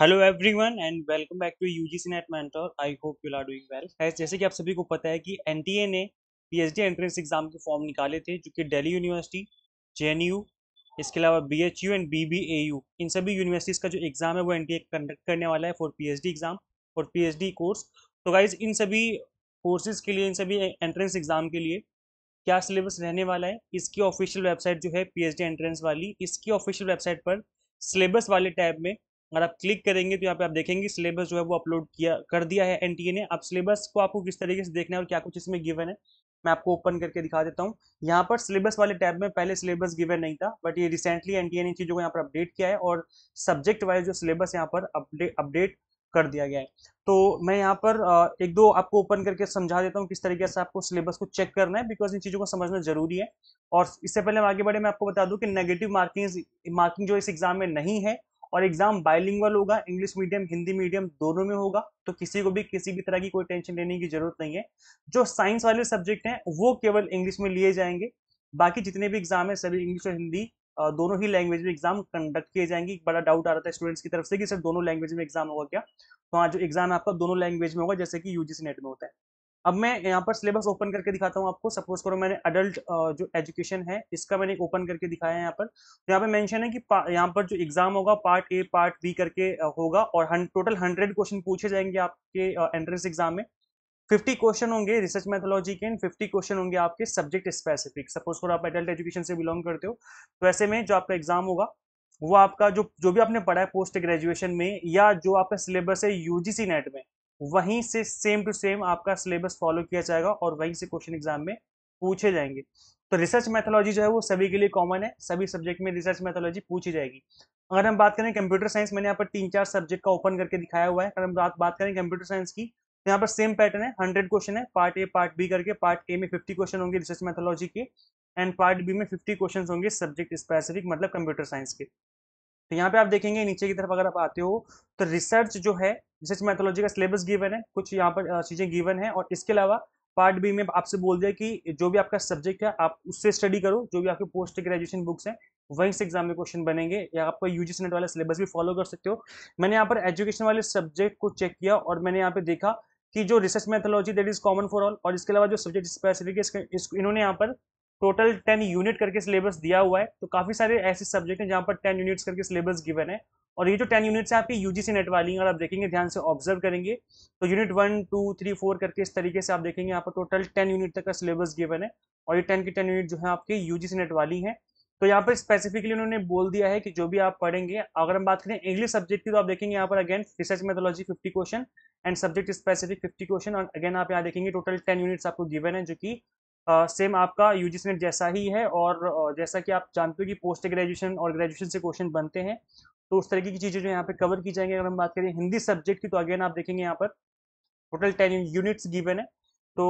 Hello everyone and welcome back to UGC NET mentor I hope you are doing well जैसे कि आप सभी को पता है कि एनटीए ने पीएचडी एंट्रेंस एग्जाम के फॉर्म निकाले थे जो कि दिल्ली यूनिवर्सिटी जेएनयू इसके अलावा बीएचयू एंड बीबीएयू इन सभी यूनिवर्सिटीज़ का जो एग्ज़ाम है वो एन कंडक्ट करने वाला है for P exam for P course तो गाइज इन सभी कोर्सेज के लिए इन सभी एंट्रेंस एग्ज़ाम के लिए क्या सिलेबस रहने वाला है इसकी ऑफिशियल वेबसाइट जो है पी एंट्रेंस वाली इसकी ऑफिशियल वेबसाइट पर सिलेबस वाले टैब में अगर आप क्लिक करेंगे तो यहाँ पे आप देखेंगे सिलेबस जो है वो अपलोड किया कर दिया है एनटीए ने आप सिलेबस को आपको किस तरीके से देखना है और क्या कुछ इसमें गिवन है मैं आपको ओपन करके दिखा देता हूँ यहाँ पर सिलेबस वाले टैब में पहले सिलेबस गिवन नहीं था बट ये रिसेंटली एन टी चीज़ों को यहाँ पर अपडेट किया है और सब्जेक्ट वाइज जो सिलेबस यहाँ पर अपडेट अपडेट कर दिया गया है तो मैं यहाँ पर एक दो आपको ओपन करके समझा देता हूँ किस तरीके से आपको सिलेबस को चेक करना है बिकॉज इन चीज़ों को समझना जरूरी है और इससे पहले हम आगे बढ़े मैं आपको बता दूँ कि नेगेटिव मार्किंग मार्किंग जो इस एग्जाम में नहीं है और एग्जाम बाइलिंगल होगा इंग्लिश मीडियम हिंदी मीडियम दोनों में होगा तो किसी को भी किसी भी तरह की कोई टेंशन लेने की जरूरत नहीं है जो साइंस वाले सब्जेक्ट हैं वो केवल इंग्लिश में लिए जाएंगे बाकी जितने भी एग्जाम है सभी इंग्लिश और हिंदी दोनों ही लैंग्वेज में एग्जाम कंडक्ट किए जाएंगे बड़ा डाउट आ रहा था स्टूडेंट्स की तरफ से कि सर दोनों लैंग्वेज में एग्जाम होगा क्या तो हाँ जो एग्जाम आपका दोनों लैंग्वेज में होगा जैसे कि यूजीसी नेट में होता है अब मैं यहाँ पर सिलेबस ओपन करके दिखाता हूँ आपको सपोज करो मैंने अडल्ट जो एजुकेशन है इसका मैंने ओपन करके दिखाया है यहाँ पर तो यहाँ पे मेंशन है कि यहाँ पर जो एग्जाम होगा पार्ट ए पार्ट बी करके होगा और हन, टोटल हंड्रेड क्वेश्चन पूछे जाएंगे आपके एंट्रेंस एग्जाम में फिफ्टी क्वेश्चन होंगे रिसर्च मैथोलॉजी के एंड फिफ्टी क्वेश्चन होंगे आपके सब्जेक्ट स्पेसिफिक सपोज करो आप एडल्ट एजुकेशन से बिलोंग करते हो तो ऐसे में जो आपका एग्जाम होगा वो आपका जो जो भी आपने पढ़ा है पोस्ट ग्रेजुएशन में या जो आपका सिलेबस है यूजीसी नेट में वहीं से सेम टू सेम आपका सिलेबस फॉलो किया जाएगा और वहीं से क्वेश्चन एग्जाम में पूछे जाएंगे तो रिसर्च मैथोलॉजी जो है वो सभी के लिए कॉमन है सभी सब्जेक्ट में रिसर्च मैथोलॉजी पूछी जाएगी अगर हम बात करें कंप्यूटर साइंस मैंने यहाँ पर तीन चार सब्जेक्ट का ओपन करके दिखाया हुआ है अगर हम बात बात करें कंप्यूटर साइंस की तो यहाँ पर सेम पैटर्न है हंड्रेड क्वेश्चन है पार्ट ए पार्ट बी करके पार्ट ए में फिफ्टी क्वेश्चन होंगे रिसर्च मैथोलॉजी के एंड पार्ट बी में फिफ्टी क्वेश्चन होंगे सब्जेक्ट स्पेसिफिक मतलब कंप्यूटर साइंस के तो यहाँ पे आप देखेंगे नीचे की तरफ अगर आप आते हो तो रिसर्च जो है रिसर्च मैथोलॉजी का सिलेबस गिवन है कुछ यहाँ पर चीज़ें गिवन है और इसके अलावा पार्ट बी में आपसे बोल दिया कि जो भी आपका सब्जेक्ट है आप उससे स्टडी करो जो भी आपके पोस्ट ग्रेजुएशन बुक्स हैं वहीं से एग्जाम में क्वेश्चन बनेंगे या आपको यूजी नेट वाला सिलेबस भी फॉलो कर सकते हो मैंने यहाँ पर एजुकेशन वाले सब्जेक्ट को चेक किया और मैंने यहाँ पे देखा कि जो research methodology that is common for all और इसके अलावा जो सब्जेक्ट स्पेसिफिक इन्होंने यहाँ पर टोटल टेन यूनिट करके सिलेबस दिया हुआ है तो काफ़ी सारे ऐसे सब्जेक्ट हैं जहाँ पर टेन यूनिट्स करके सिलेबस गिवन है और ये जो टेन यूनिट्स है आपकी यूजीसी नेट वाली अगर आप देखेंगे ध्यान से ऑब्जर्व करेंगे तो unit one two three four करके इस तरीके से आप देखेंगे यहाँ पर टोटल टेन यूनिट तक का सिलेबस गिवन है और ये टेन की टेन यूनिट जो है आपके यूजीसी नेट वाली है तो यहाँ पर स्पेसिफिकली उन्होंने बोल दिया है कि जो भी आप पढ़ेंगे अगर हम बात करें इंग्लिश सब्जेक्ट की तो आप देखेंगे यहाँ पर again research methodology 50 question and subject specific 50 question और अगेन आप यहाँ देखेंगे टोटल 10 यूनिट्स आपको गिवन है जो कि सेम आपका यू जी नेट जैसा ही है और जैसा कि आप जानते हो कि पोस्ट ग्रेजुएशन और ग्रेजुएशन से क्वेश्चन बनते हैं तो उस तरीके की चीज़ें जो यहाँ पे कवर की जाएंगी अगर हम बात करें हिंदी सब्जेक्ट की तो अगेन आप देखेंगे यहाँ पर टोटल टेन यूनिट्स गिवन है तो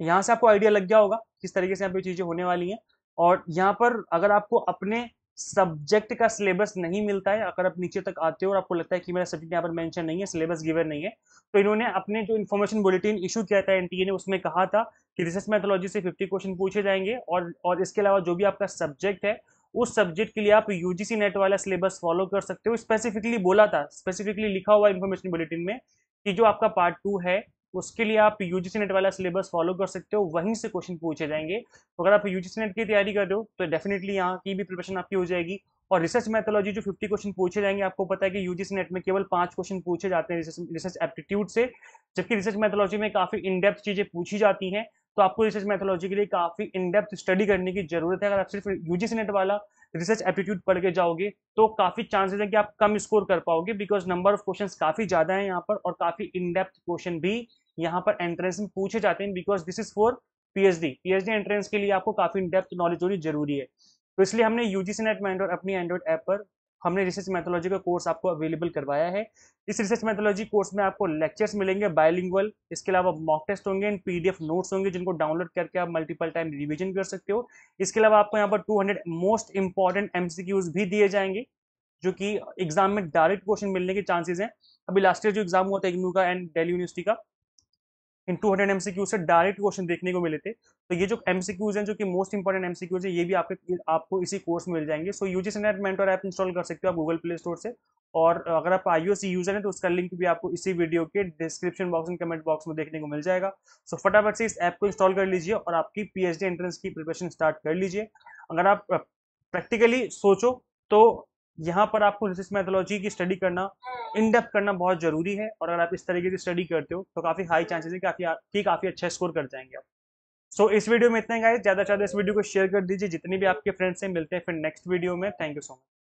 यहाँ से आपको आइडिया लग गया होगा किस तरीके से यहाँ पे चीज़ें होने वाली हैं और यहाँ पर अगर आपको अपने सब्जेक्ट का सिलेबस नहीं मिलता है अगर आप नीचे तक आते हो और आपको लगता है कि मेरा सब्जेक्ट यहाँ पर मेंशन नहीं है सिलेबस गिवन नहीं है तो इन्होंने अपने जो इन्फॉर्मेशन बुलेटिन इशू किया था एनटीए ने उसमें कहा था कि रिसर्च मैथोलॉजी से 50 क्वेश्चन पूछे जाएंगे और और इसके अलावा जो भी आपका सब्जेक्ट है उस सब्जेक्ट के लिए आप यूजीसी नेट वाला सिलेबस फॉलो कर सकते हो स्पेसिफिकली बोला था स्पेसिफिकली लिखा हुआ इन्फॉर्मेशन बुलेटिन में कि जो आपका पार्ट टू है उसके लिए आप यूजीसी नेट वाला सिलेबस फॉलो कर सकते हो वहीं से क्वेश्चन पूछे जाएंगे तो अगर आप यूजीसी नेट की तैयारी कर रहे हो तो डेफिनेटली यहाँ की भी प्रिपरेशन आपकी हो जाएगी और रिसर्च मैथोलॉजी जो 50 क्वेश्चन पूछे जाएंगे आपको पता है कि यूजीसी नेट में केवल पांच क्वेश्चन पूछे जाते हैं रिसर्च एप्टीट्यूड से जबकि रिसर्च मैथोलॉजी में काफ़ी इनडेप्थ चीज़ें पूछी जाती हैं तो आपको रिसर्च मैथोलॉजी के लिए काफ़ी इनडेप्थ स्टडी करने की जरूरत है अगर आप सिर्फ यूजीसी नेट वाला रिसर्च एप्टीट्यूड पढ़ के जाओगे तो काफ़ी चांसेस है कि आप कम स्कोर कर पाओगे बिकॉज नंबर ऑफ क्वेश्चन काफ़ी ज़्यादा है यहाँ पर और काफ़ी इनडेप्थ क्वेश्चन भी यहाँ पर एंट्रेंस में पूछे जाते हैं because this is for PhD PhD entrance के लिए आपको काफी डेप्थ नॉलेज होनी जरूरी है तो इसलिए हमने यूजीसी नेट e में अपनी एंड्रॉइड ऐप पर हमने रिसर्च मैथोलॉजी का कोर्स आपको अवेलेबल करवाया है इस रिसर्च मैथोलॉजी कोर्स में आपको लेक्चर्स मिलेंगे बायलिंगुअल इसके अलावा मॉक टेस्ट होंगे एंड पीडीएफ नोट्स होंगे जिनको डाउनलोड करके आप मल्टीपल टाइम रिवीजन कर सकते हो इसके अलावा आपको यहाँ पर 200 मोस्ट इंपॉर्टेंट एमसीक्यूज भी दिए जाएंगे जो कि एग्जाम में डायरेक्ट क्वेश्चन मिलने के चांसेज हैं अभी लास्ट ईयर जो एग्जाम हुआ था इग्नू का एंड डेली यूनिवर्सिटी का इन 200 हंड्रेड एमसीक्यू से डायरेक्ट क्वेश्चन देखने को मिले थे तो ये जो एमसीक्यूज हैं जो कि मोस्ट इंपॉर्टेंट एमसीक्यूज है ये भी आपके आपको इसी कोर्स में मिल जाएंगे so UG set mentor app install कर सकते हो आप गूगल प्ले स्टोर से और अगर आप सी यूजर हैं तो उसका लिंक भी आपको इसी वीडियो के description box and comment box में देखने को मिल जाएगा सो फटाफट से इस ऐप को इंस्टॉल कर लीजिए और आपकी डी एंट्रेंस की प्रिपरेशन स्टार्ट कर लीजिए अगर आप प्रैक्टिकली सोचो तो यहाँ पर आपको रिसर्च मैथोलॉजी की स्टडी करना इन हाँ। डेप्थ करना बहुत जरूरी है और अगर आप इस तरीके की स्टडी करते हो तो काफ़ी हाई चांसेस है कि काफ़ी कि काफ़ी अच्छा स्कोर कर जाएंगे आप सो इस वीडियो में इतना गाइस ज़्यादा से ज़्यादा इस वीडियो को शेयर कर दीजिए जितने भी आपके फ्रेंड्स से मिलते हैं फिर नेक्स्ट वीडियो में थैंक यू सो मच